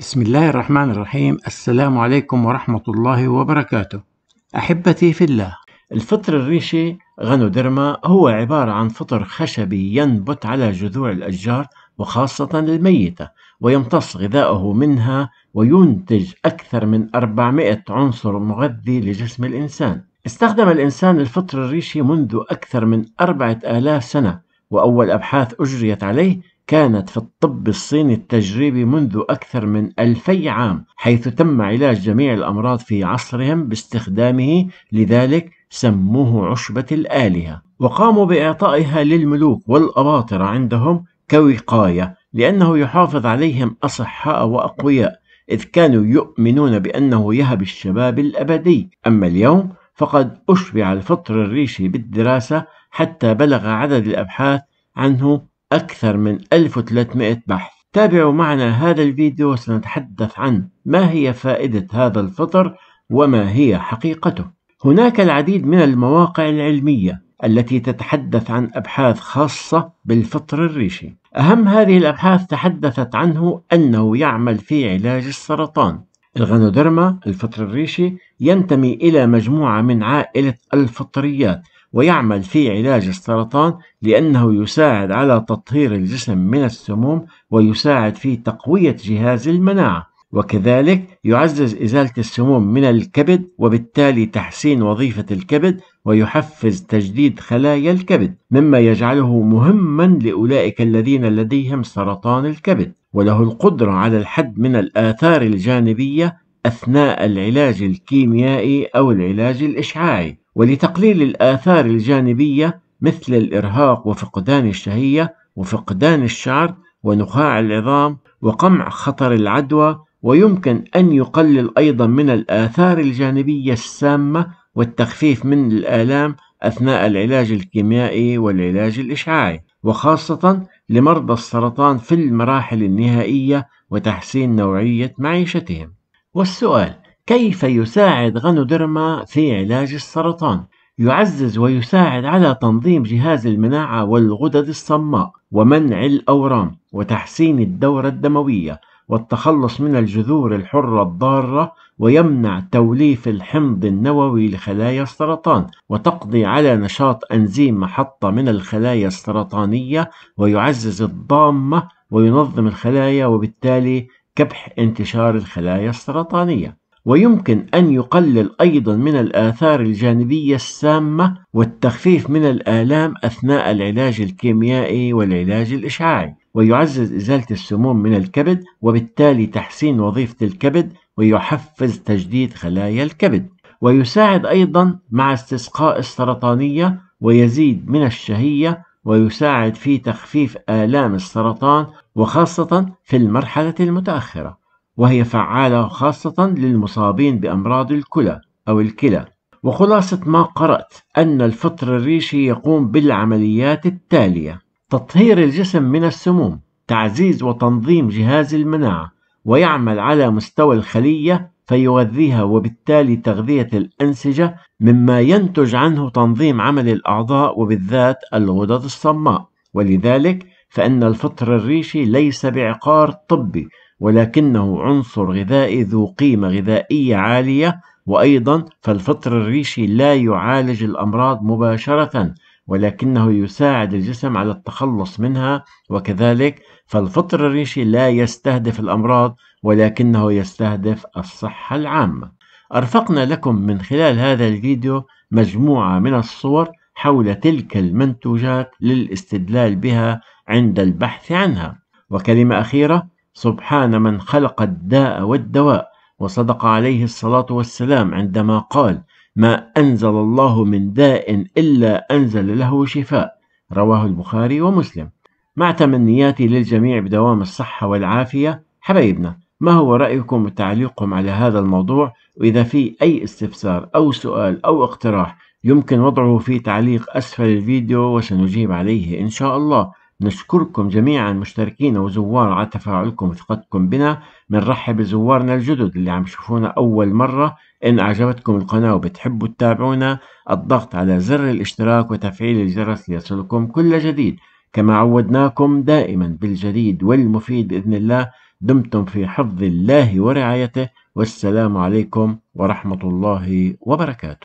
بسم الله الرحمن الرحيم السلام عليكم ورحمة الله وبركاته أحبتي في الله الفطر الريشي غانودرما هو عبارة عن فطر خشبي ينبت على جذوع الأشجار وخاصة الميتة ويمتص غذاؤه منها وينتج أكثر من 400 عنصر مغذي لجسم الإنسان استخدم الإنسان الفطر الريشي منذ أكثر من 4000 سنة وأول أبحاث أجريت عليه كانت في الطب الصيني التجريبي منذ أكثر من ألفي عام حيث تم علاج جميع الأمراض في عصرهم باستخدامه لذلك سموه عشبة الآلهة وقاموا بإعطائها للملوك والأباطرة عندهم كوقاية لأنه يحافظ عليهم أصحاء وأقوياء إذ كانوا يؤمنون بأنه يهب الشباب الأبدي أما اليوم فقد أشبع الفطر الريشي بالدراسة حتى بلغ عدد الأبحاث عنه أكثر من 1300 بحث تابعوا معنا هذا الفيديو وسنتحدث عن ما هي فائدة هذا الفطر وما هي حقيقته هناك العديد من المواقع العلمية التي تتحدث عن أبحاث خاصة بالفطر الريشي أهم هذه الأبحاث تحدثت عنه أنه يعمل في علاج السرطان الغنودرما الفطر الريشي ينتمي إلى مجموعة من عائلة الفطريات ويعمل في علاج السرطان لأنه يساعد على تطهير الجسم من السموم ويساعد في تقوية جهاز المناعة وكذلك يعزز إزالة السموم من الكبد وبالتالي تحسين وظيفة الكبد ويحفز تجديد خلايا الكبد مما يجعله مهما لأولئك الذين لديهم سرطان الكبد وله القدرة على الحد من الآثار الجانبية أثناء العلاج الكيميائي أو العلاج الإشعاعي ولتقليل الآثار الجانبية مثل الإرهاق وفقدان الشهية وفقدان الشعر ونخاع العظام وقمع خطر العدوى ويمكن أن يقلل أيضا من الآثار الجانبية السامة والتخفيف من الآلام أثناء العلاج الكيميائي والعلاج الإشعاعي وخاصة لمرضى السرطان في المراحل النهائية وتحسين نوعية معيشتهم والسؤال كيف يساعد غانوديرما في علاج السرطان؟ يعزز ويساعد على تنظيم جهاز المناعة والغدد الصماء ومنع الأورام وتحسين الدورة الدموية والتخلص من الجذور الحرة الضارة ويمنع توليف الحمض النووي لخلايا السرطان وتقضي على نشاط أنزيم محطة من الخلايا السرطانية ويعزز الضامة وينظم الخلايا وبالتالي كبح انتشار الخلايا السرطانية ويمكن أن يقلل أيضا من الآثار الجانبية السامة والتخفيف من الآلام أثناء العلاج الكيميائي والعلاج الإشعاعي ويعزز إزالة السموم من الكبد وبالتالي تحسين وظيفة الكبد ويحفز تجديد خلايا الكبد ويساعد أيضا مع استسقاء السرطانية ويزيد من الشهية ويساعد في تخفيف آلام السرطان وخاصة في المرحلة المتأخرة وهي فعالة خاصة للمصابين بأمراض الكلى أو الكلى وخلاصة ما قرأت أن الفطر الريشي يقوم بالعمليات التالية تطهير الجسم من السموم تعزيز وتنظيم جهاز المناعة ويعمل على مستوى الخلية فيغذيها وبالتالي تغذية الأنسجة مما ينتج عنه تنظيم عمل الأعضاء وبالذات الغدد الصماء ولذلك فإن الفطر الريشي ليس بعقار طبي ولكنه عنصر غذائي ذو قيمة غذائية عالية وأيضا فالفطر الريشي لا يعالج الأمراض مباشرة ولكنه يساعد الجسم على التخلص منها وكذلك فالفطر الريشي لا يستهدف الأمراض ولكنه يستهدف الصحة العامة أرفقنا لكم من خلال هذا الفيديو مجموعة من الصور حول تلك المنتوجات للاستدلال بها عند البحث عنها وكلمة أخيرة سبحان من خلق الداء والدواء وصدق عليه الصلاة والسلام عندما قال ما أنزل الله من داء إلا أنزل له شفاء رواه البخاري ومسلم مع تمنياتي للجميع بدوام الصحة والعافية حبايبنا ما هو رأيكم وتعليقكم على هذا الموضوع وإذا في أي استفسار أو سؤال أو اقتراح يمكن وضعه في تعليق أسفل الفيديو وسنجيب عليه إن شاء الله نشكركم جميعا مشتركين وزوار على تفاعلكم وثقتكم بنا بنرحب بزوارنا الجدد اللي عم يشوفونا أول مرة إن أعجبتكم القناة وبتحبوا تتابعونا الضغط على زر الاشتراك وتفعيل الجرس ليصلكم كل جديد كما عودناكم دائما بالجديد والمفيد بإذن الله دمتم في حفظ الله ورعايته والسلام عليكم ورحمة الله وبركاته